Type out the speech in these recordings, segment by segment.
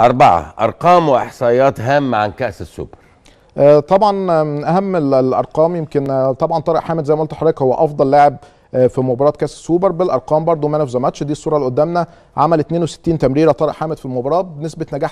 أربعة أرقام وإحصائيات هامة عن كأس السوبر آه، طبعا من أهم الأرقام يمكن آه، طبعا طارق حامد زي ما قلت لحضرتك هو أفضل لاعب آه، في مباراه كاس السوبر بالارقام برضو مان اوف ذا ماتش دي الصوره اللي قدامنا عمل 62 تمريره طارق حامد في المباراه بنسبه نجاح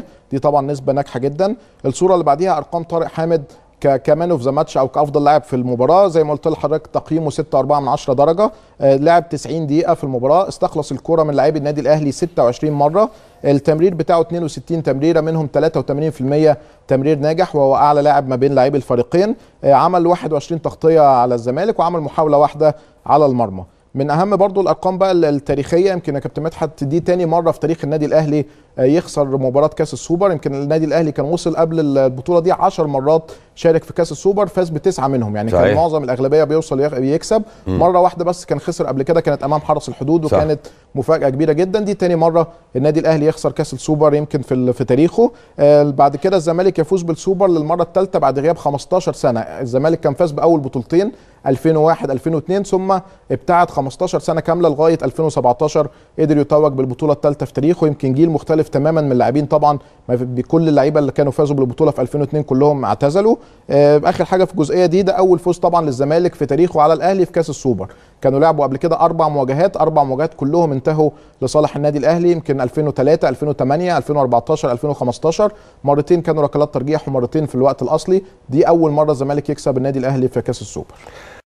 83% دي طبعا نسبه ناجحه جدا الصوره اللي بعديها ارقام طارق حامد كمان اوف ذا ماتش او كافضل لاعب في المباراه زي ما قلت لحضرتك تقييمه 6.4 من 10 درجه آه، لعب 90 دقيقه في المباراه استخلص الكوره من لاعبي النادي الاهلي 26 مره التمرير بتاعه 62 تمريره منهم 83% تمرير ناجح وهو اعلى لاعب ما بين لاعبي الفريقين آه، عمل 21 تغطيه على الزمالك وعمل محاوله واحده على المرمى من اهم برضو الارقام بقى التاريخيه يمكن يا كابتن مدحت دي تاني مره في تاريخ النادي الاهلي آه، يخسر مباراه كاس السوبر يمكن النادي الاهلي كان وصل قبل البطوله دي 10 مرات شارك في كاس السوبر فاز بتسعه منهم يعني صحيح. كان معظم الاغلبيه بيوصل يكسب م. مره واحده بس كان خسر قبل كده كانت امام حرس الحدود وكانت صح. مفاجاه كبيره جدا دي تاني مره النادي الاهلي يخسر كاس السوبر يمكن في في تاريخه آه بعد كده الزمالك يفوز بالسوبر للمره الثالثه بعد غياب 15 سنه الزمالك كان فاز باول بطولتين 2001 2002 ثم ابتعد 15 سنه كامله لغايه 2017 قدر يتوج بالبطوله الثالثه في تاريخه يمكن جيل مختلف تماما من اللاعبين طبعا بكل اللعيبه اللي كانوا فازوا بالبطوله في 2002 كلهم اعتزلوا آه، اخر حاجه في الجزئيه دي ده اول فوز طبعا للزمالك في تاريخه على الاهلي في كاس السوبر كانوا لعبوا قبل كده اربع مواجهات اربع مواجهات كلهم انتهوا لصالح النادي الاهلي يمكن 2003 2008 2014 2015 مرتين كانوا ركلات ترجيح ومرتين في الوقت الاصلي دي اول مره الزمالك يكسب النادي الاهلي في كاس السوبر